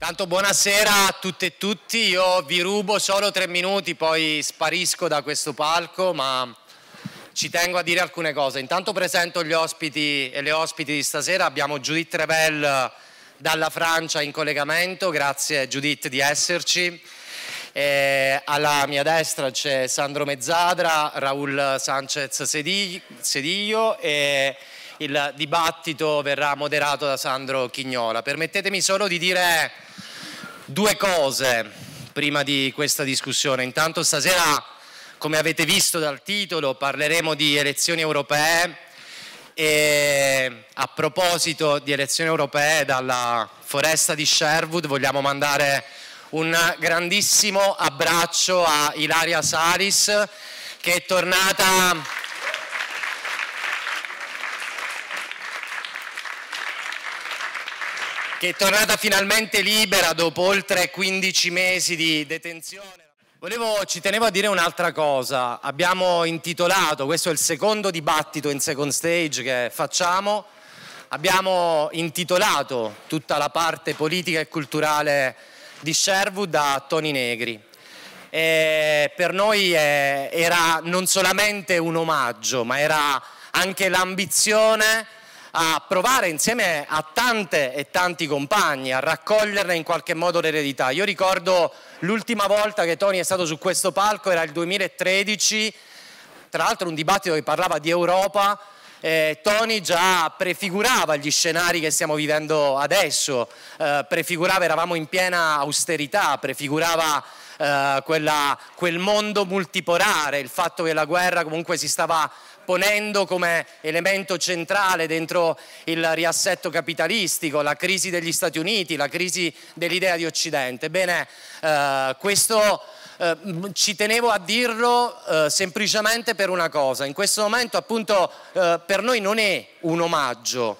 Tanto buonasera a tutte e tutti, io vi rubo solo tre minuti, poi sparisco da questo palco, ma ci tengo a dire alcune cose. Intanto presento gli ospiti e le ospiti di stasera, abbiamo Judith Trevel eh, dalla Francia in collegamento, grazie Judith di esserci. E alla mia destra c'è Sandro Mezzadra, Raul Sanchez Sedillo e il dibattito verrà moderato da Sandro Chignola. Permettetemi solo di dire Due cose prima di questa discussione. Intanto stasera, come avete visto dal titolo, parleremo di elezioni europee e a proposito di elezioni europee dalla foresta di Sherwood vogliamo mandare un grandissimo abbraccio a Ilaria Saris che è tornata che è tornata finalmente libera dopo oltre 15 mesi di detenzione. Volevo, ci tenevo a dire un'altra cosa, abbiamo intitolato, questo è il secondo dibattito in second stage che facciamo, abbiamo intitolato tutta la parte politica e culturale di Sherwood a Tony Negri. E per noi era non solamente un omaggio, ma era anche l'ambizione a provare insieme a tante e tanti compagni a raccoglierne in qualche modo l'eredità. Io ricordo l'ultima volta che Tony è stato su questo palco era il 2013, tra l'altro un dibattito che parlava di Europa, eh, Tony già prefigurava gli scenari che stiamo vivendo adesso, eh, prefigurava, eravamo in piena austerità, prefigurava eh, quella, quel mondo multipolare, il fatto che la guerra comunque si stava ponendo come elemento centrale dentro il riassetto capitalistico, la crisi degli Stati Uniti, la crisi dell'idea di Occidente. Bene, eh, questo eh, ci tenevo a dirlo eh, semplicemente per una cosa, in questo momento appunto eh, per noi non è un omaggio,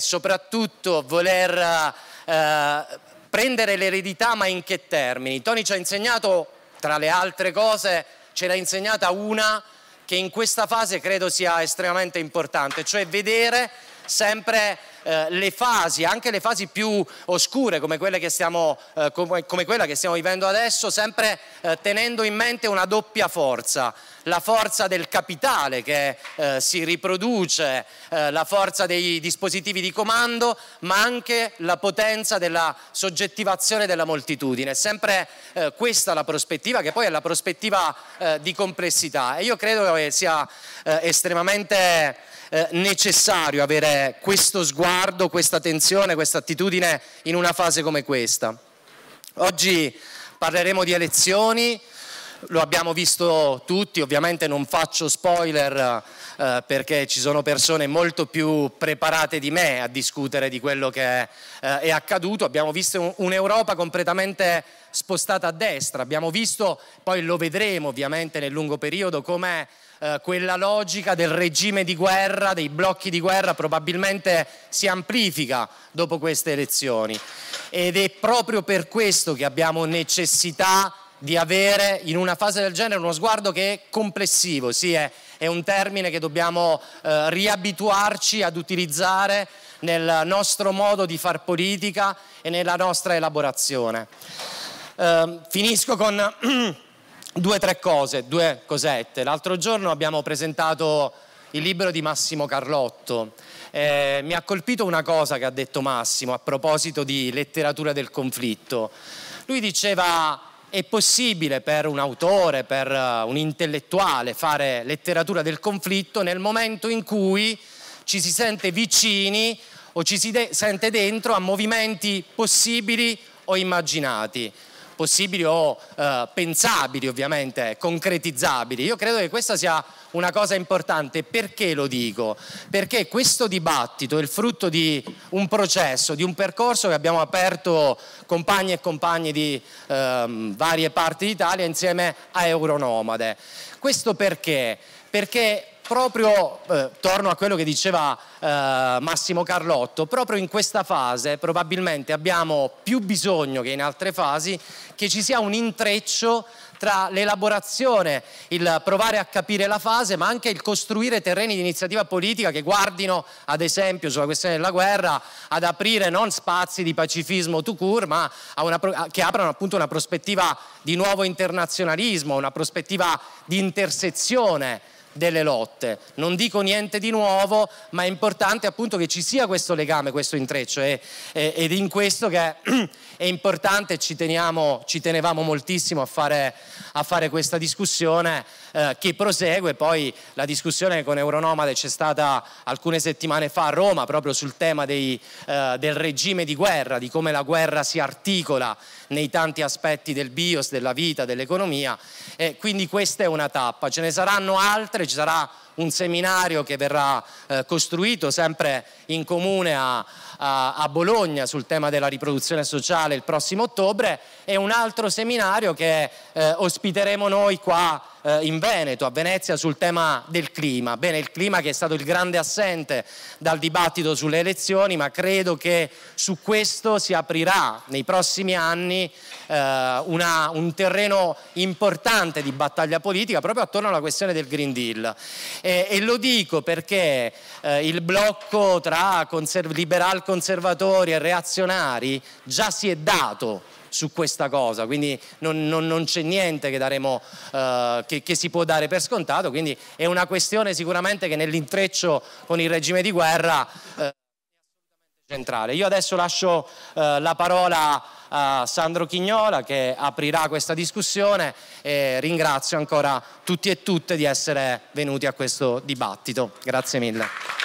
soprattutto voler eh, prendere l'eredità ma in che termini? Tony ci ha insegnato, tra le altre cose, ce l'ha insegnata una che in questa fase credo sia estremamente importante, cioè vedere sempre eh, le fasi, anche le fasi più oscure come, che stiamo, eh, come, come quella che stiamo vivendo adesso, sempre eh, tenendo in mente una doppia forza, la forza del capitale che eh, si riproduce, eh, la forza dei dispositivi di comando, ma anche la potenza della soggettivazione della moltitudine. È sempre eh, questa la prospettiva che poi è la prospettiva di complessità e io credo che sia estremamente eh, necessario avere questo sguardo, questa attenzione, questa attitudine in una fase come questa. Oggi parleremo di elezioni, lo abbiamo visto tutti, ovviamente non faccio spoiler eh, perché ci sono persone molto più preparate di me a discutere di quello che eh, è accaduto, abbiamo visto un'Europa completamente spostata a destra, abbiamo visto, poi lo vedremo ovviamente nel lungo periodo, come eh, quella logica del regime di guerra, dei blocchi di guerra probabilmente si amplifica dopo queste elezioni ed è proprio per questo che abbiamo necessità di avere in una fase del genere uno sguardo che è complessivo, sì, è, è un termine che dobbiamo eh, riabituarci ad utilizzare nel nostro modo di far politica e nella nostra elaborazione. Eh, finisco con due o tre cose, due cosette. L'altro giorno abbiamo presentato il libro di Massimo Carlotto. Eh, mi ha colpito una cosa che ha detto Massimo a proposito di letteratura del conflitto. Lui diceva è possibile per un autore, per eh, un intellettuale fare letteratura del conflitto nel momento in cui ci si sente vicini o ci si de sente dentro a movimenti possibili o immaginati possibili o eh, pensabili ovviamente, concretizzabili. Io credo che questa sia una cosa importante. Perché lo dico? Perché questo dibattito è il frutto di un processo, di un percorso che abbiamo aperto compagni e compagni di ehm, varie parti d'Italia insieme a Euronomade. Questo perché? Perché proprio, eh, torno a quello che diceva eh, Massimo Carlotto, proprio in questa fase probabilmente abbiamo più bisogno che in altre fasi che ci sia un intreccio tra l'elaborazione, il provare a capire la fase, ma anche il costruire terreni di iniziativa politica che guardino, ad esempio, sulla questione della guerra, ad aprire non spazi di pacifismo tout court, ma una, che aprano appunto una prospettiva di nuovo internazionalismo, una prospettiva di intersezione delle lotte. Non dico niente di nuovo, ma è importante appunto che ci sia questo legame, questo intreccio e, e, ed in questo che è, importante, ci, teniamo, ci tenevamo moltissimo a fare, a fare questa discussione eh, che prosegue. Poi la discussione con Euronomade c'è stata alcune settimane fa a Roma proprio sul tema dei, eh, del regime di guerra, di come la guerra si articola nei tanti aspetti del bios, della vita, dell'economia. E quindi questa è una tappa, ce ne saranno altre, ci sarà un seminario che verrà eh, costruito sempre in comune a, a, a, Bologna sul tema della riproduzione sociale il prossimo ottobre e un altro seminario che eh, ospiteremo noi qua eh, in Veneto, a Venezia, sul tema del clima. Bene, il clima che è stato il grande assente dal dibattito sulle elezioni, ma credo che su questo si aprirà nei prossimi anni eh, una, un terreno importante di battaglia politica proprio attorno alla questione del Green Deal. E, e lo dico perché eh, il blocco tra conser liberal conservatori e reazionari già si è dato su questa cosa, quindi non, non, non c'è niente che, daremo, eh, che, che, si può dare per scontato, quindi è una questione sicuramente che nell'intreccio con il regime di guerra... Eh, centrale. Io adesso lascio eh, la parola a Sandro Chignola che aprirà questa discussione e ringrazio ancora tutti e tutte di essere venuti a questo dibattito. Grazie mille.